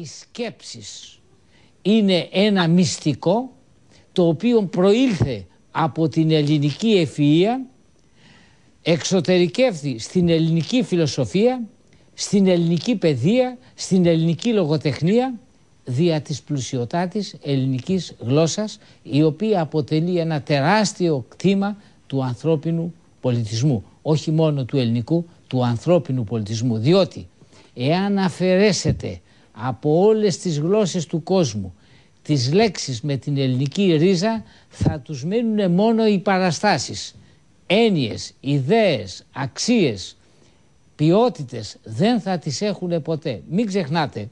οι σκέψεις είναι ένα μυστικό το οποίο προήλθε από την ελληνική ευφυΐα εξωτερικεύθη στην ελληνική φιλοσοφία, στην ελληνική παιδεία, στην ελληνική λογοτεχνία δια της πλουσιοτάτης ελληνικής γλώσσας η οποία αποτελεί ένα τεράστιο κτήμα του ανθρώπινου πολιτισμού όχι μόνο του ελληνικού, του ανθρώπινου πολιτισμού διότι εάν αφαιρέσετε από όλες τις γλώσσες του κόσμου τις λέξεις με την ελληνική ρίζα θα τους μείνουν μόνο οι παραστάσεις. Έννοιες, ιδέες, αξίες, ποιότητες δεν θα τις έχουν ποτέ. Μην ξεχνάτε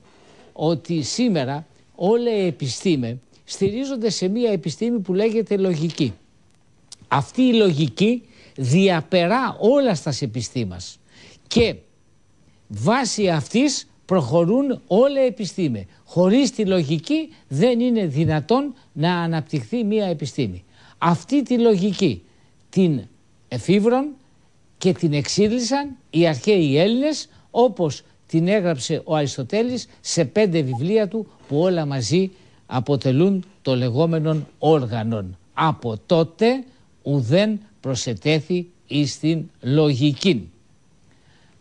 ότι σήμερα όλα οι επιστήμες στηρίζονται σε μία επιστήμη που λέγεται λογική. Αυτή η λογική διαπερά όλα στα επιστήμας και βάσει αυτής προχωρούν όλα επιστήμε. Χωρίς τη λογική δεν είναι δυνατόν να αναπτυχθεί μία επιστήμη. Αυτή τη λογική την εφήβρον και την εξήλυσαν οι αρχαίοι Έλληνες όπως την έγραψε ο Αριστοτέλης σε πέντε βιβλία του που όλα μαζί αποτελούν το λεγόμενο όργανον. Από τότε ουδέν προσετέθη εις την λογική.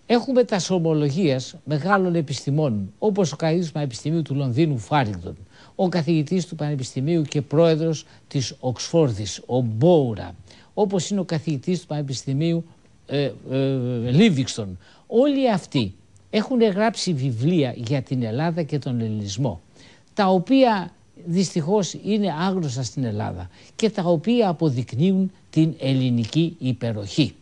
Έχουμε τα ομολογία μεγάλων επιστημόνων, όπως ο καθηγητή του Πανεπιστημίου του Λονδίνου Φάριγκτον, ο καθηγητής του Πανεπιστημίου και πρόεδρος της Οξφόρδης, ο Μπόουρα, όπως είναι ο καθηγητής του Πανεπιστημίου ε, ε Όλοι αυτοί έχουν γράψει βιβλία για την Ελλάδα και τον ελληνισμό, τα οποία δυστυχώς είναι άγνωστα στην Ελλάδα και τα οποία αποδεικνύουν την ελληνική υπεροχή.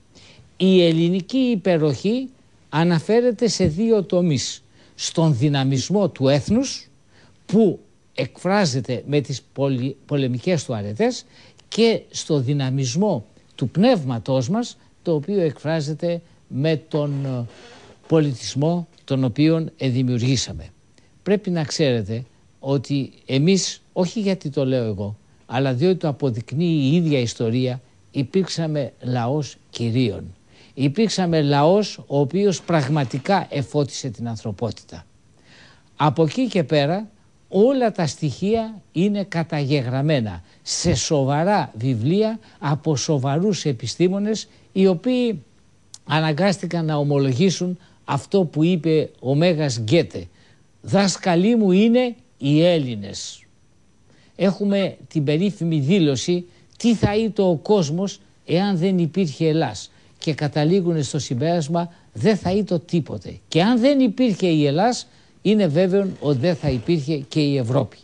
Η ελληνική υπεροχή αναφέρεται σε δύο τομείς. Στον δυναμισμό του έθνους που εκφράζεται με τις πολυ... πολεμικές του αρετές και στο δυναμισμό του πνεύματός μας το οποίο εκφράζεται με τον ε, πολιτισμό τον οποίο δημιουργήσαμε. Πρέπει να ξέρετε ότι εμείς, όχι γιατί το λέω εγώ, αλλά διότι το αποδεικνύει η ίδια ιστορία, υπήρξαμε λαός κυρίων υπήρξαμε λαός ο οποίος πραγματικά εφώτισε την ανθρωπότητα. Από εκεί και πέρα όλα τα στοιχεία είναι καταγεγραμμένα σε σοβαρά βιβλία από σοβαρούς επιστήμονες οι οποίοι αναγκάστηκαν να ομολογήσουν αυτό που είπε ο Μέγας Γκέτε. Δάσκαλοι μου είναι οι Έλληνες. Έχουμε την περίφημη δήλωση τι θα ήταν ο κόσμος εάν δεν υπήρχε Ελλάς και καταλήγουν στο συμπέρασμα δεν θα ήταν τίποτε. Και αν δεν υπήρχε η Ελλάς είναι βέβαιος ότι δεν θα υπήρχε και η Ευρώπη.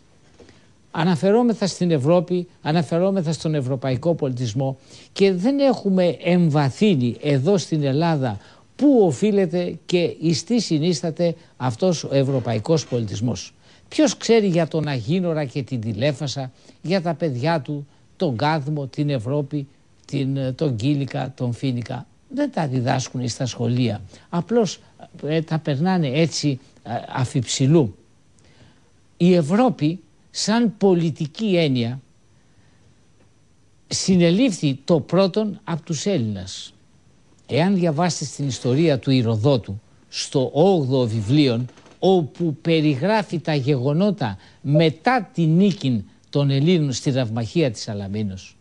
Αναφερόμεθα στην Ευρώπη, αναφερόμεθα στον ευρωπαϊκό πολιτισμό και δεν έχουμε εμβαθύνει εδώ στην Ελλάδα πού οφείλεται και εις τι συνίσταται αυτός ο ευρωπαϊκός πολιτισμός. Ποιος ξέρει για τον Αγίνορα και την Τηλέφασα, για τα παιδιά του, τον Κάδμο, την Ευρώπη, την, ε, τον Κίλικα, τον Φίνικα. Δεν τα διδάσκουν στα σχολεία. Απλώς ε, ε, τα περνάνε έτσι αφιψηλού. Η Ευρώπη σαν πολιτική έννοια συνελήφθη το πρώτον από τους Έλληνες Εάν διαβάσετε την ιστορία του Ηροδότου στο 8ο βιβλίο όπου περιγράφει τα γεγονότα μετά την νίκη των Ελλήνων στη Ραυμαχία της Αλαμίνος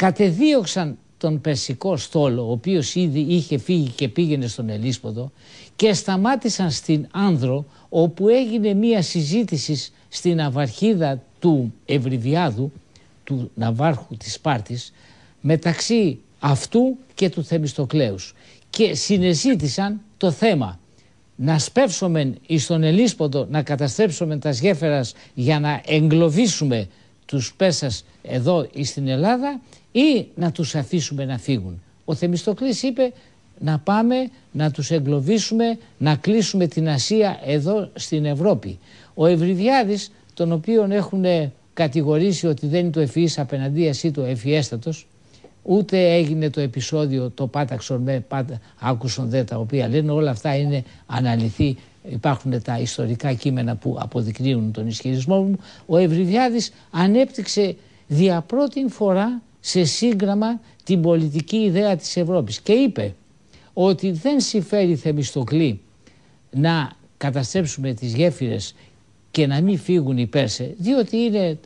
κατεδίωξαν τον περσικό στόλο, ο οποίος ήδη είχε φύγει και πήγαινε στον Ελίσποδο και σταμάτησαν στην Άνδρο, όπου έγινε μία συζήτηση στην Αβαρχίδα του Ευρυδιάδου, του Ναυάρχου της Σπάρτης, μεταξύ αυτού και του Θεμιστοκλέους και συνεζήτησαν το θέμα να σπεύσουμε εις τον Ελίσποδο να καταστρέψουμε τα γέφερας για να εγκλωβίσουμε τους Πέσας εδώ στην Ελλάδα ή να τους αφήσουμε να φύγουν. Ο Θεμιστοκλής είπε να πάμε να τους εγκλωβίσουμε, να κλείσουμε την Ασία εδώ στην Ευρώπη. Ο Ευρυδιάδης, τον οποίον έχουν κατηγορήσει ότι δεν είναι το ευφυής απέναντίας ή το ευφυέστατος ούτε έγινε το επεισόδιο το πάταξον με πάτα, άκουσον δε τα οποία λένε όλα αυτά είναι αναλυθή υπάρχουν τα ιστορικά κείμενα που αποδεικνύουν τον ισχυρισμό μου ο Ευρυδιάδης ανέπτυξε δια πρώτη φορά σε σύγγραμμα την πολιτική ιδέα της Ευρώπης και είπε ότι δεν συμφέρει Θεμιστοκλή να καταστρέψουμε τις γέφυρες και να μην φύγουν οι πέρσες διότι είναι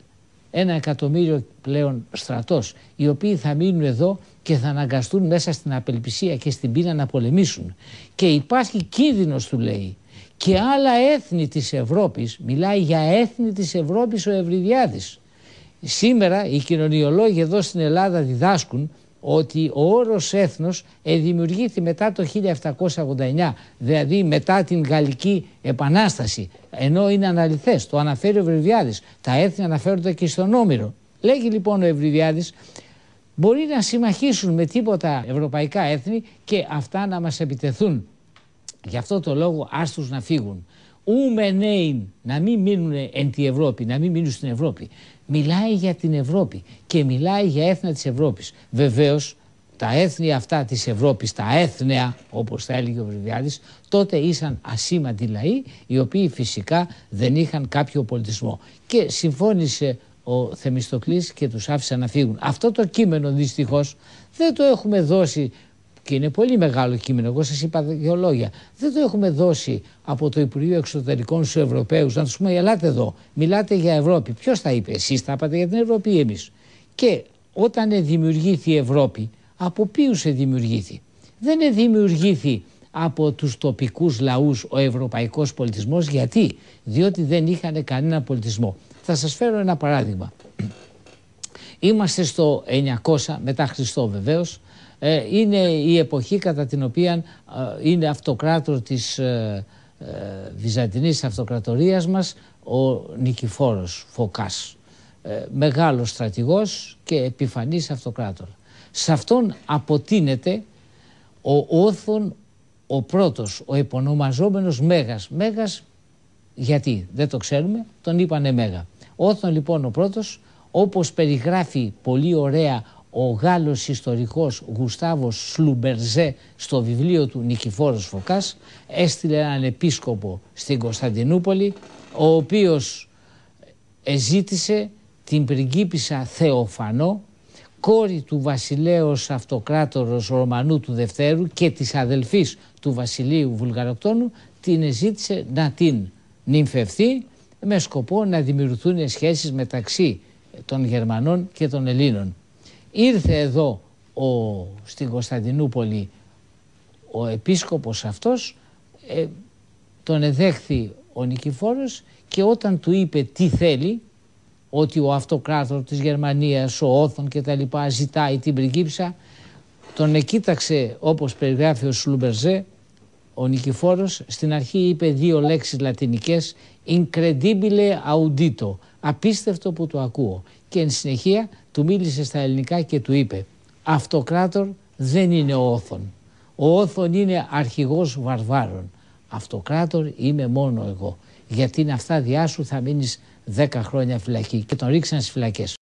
ένα εκατομμύριο πλέον στρατός οι οποίοι θα μείνουν εδώ και θα αναγκαστούν μέσα στην απελπισία και στην πείνα να πολεμήσουν και υπάρχει κίνδυνος του λέει και άλλα έθνη της Ευρώπης μιλάει για έθνη της Ευρώπης ο Ευρυδιάδης Σήμερα οι κοινωνιολόγοι εδώ στην Ελλάδα διδάσκουν ότι ο όρος έθνος δημιουργήθηκε μετά το 1789, δηλαδή μετά την Γαλλική Επανάσταση, ενώ είναι αναλυθές, το αναφέρει ο Ευρυβιάδης. Τα έθνη αναφέρονται και στον Όμηρο. Λέγει λοιπόν ο Ευρυβιάδης μπορεί να συμμαχήσουν με τίποτα ευρωπαϊκά έθνη και αυτά να μας επιτεθούν. Γι' αυτό το λόγο άστους να φύγουν ουμενέιν, να μην μείνουν εν τη Ευρώπη, να μην μείνουν στην Ευρώπη. Μιλάει για την Ευρώπη και μιλάει για έθνα της Ευρώπης. Βεβαίως, τα έθνη αυτά της Ευρώπης, τα έθνεα, όπως θα έλεγε ο Βρυβιάδης, τότε ήσαν ασήμαντοι λαοί, οι οποίοι φυσικά δεν είχαν κάποιο πολιτισμό. Και συμφώνησε ο Θεμιστοκλής και τους άφησε να φύγουν. Αυτό το κείμενο δυστυχώς δεν το έχουμε δώσει και είναι πολύ μεγάλο κείμενο. Εγώ σας είπα δύο λόγια. Δεν το έχουμε δώσει από το Υπουργείο Εξωτερικών στους Ευρωπαίους να τους πούμε: «Ε, Ελάτε εδώ, μιλάτε για Ευρώπη. Ποιος τα είπε, εσείς τα είπατε για την Ευρώπη ή εμείς. Και όταν δημιουργήθη η Ευρώπη, από ποιους δημιουργήθη. Δεν δημιουργήθη από τους τοπικούς λαούς ο ευρωπαϊκός πολιτισμός. Γιατί, διότι δεν είχαν κανένα πολιτισμό. Θα σας φέρω ένα παράδειγμα. Είμαστε στο 900 μετά Χριστό βεβαίως ε, είναι η εποχή κατά την οποία ε, είναι αυτοκράτορ της ε, Βυζαντινής Αυτοκρατορίας μας ο Νικηφόρος Φωκάς. Μεγάλος στρατηγός και επιφανής αυτοκράτορ. Σε αυτόν αποτείνεται ο Όθων ο πρώτος, ο επωνομαζόμενος Μέγας. Μέγας γιατί, δεν το ξέρουμε, τον είπανε Μέγα. Όθων λοιπόν ο πρώτος, όπως περιγράφει πολύ ωραία ο Γάλλος ιστορικός Γουστάβος Σλουμπερζέ στο βιβλίο του Νικηφόρος Φωκάς έστειλε έναν επίσκοπο στην Κωνσταντινούπολη ο οποίος εζήτησε την πριγκίπισσα Θεοφανό κόρη του βασιλέως αυτοκράτορος Ρωμανού του Δευτέρου και της αδελφής του βασιλείου Βουλγαροκτώνου, την εζήτησε να την νυμφευθεί με σκοπό να δημιουργηθούν σχέσεις μεταξύ των Γερμανών και των Ελλήνων. Ήρθε εδώ ο, στην Κωνσταντινούπολη ο επίσκοπος αυτός, ε, τον εδέχθη ο Νικηφόρος και όταν του είπε τι θέλει, ότι ο αυτοκράτορ της Γερμανίας, ο Όθων και τα λοιπά ζητάει την πριγκίψα, τον εκείταξε όπως περιγράφει ο Σλουμπερζέ, ο Νικηφόρος στην αρχή είπε δύο λέξεις λατινικές «incredibile audito», απίστευτο που το ακούω και εν συνεχεία του μίλησε στα ελληνικά και του είπε «Αυτοκράτορ δεν είναι ο Όθων. Ο Όθων είναι αρχηγός βαρβάρων. Αυτοκράτορ είμαι μόνο εγώ. Γιατί είναι αυτά διά σου θα μείνεις δέκα χρόνια φυλακή». Και τον ρίξαν στις φυλακές.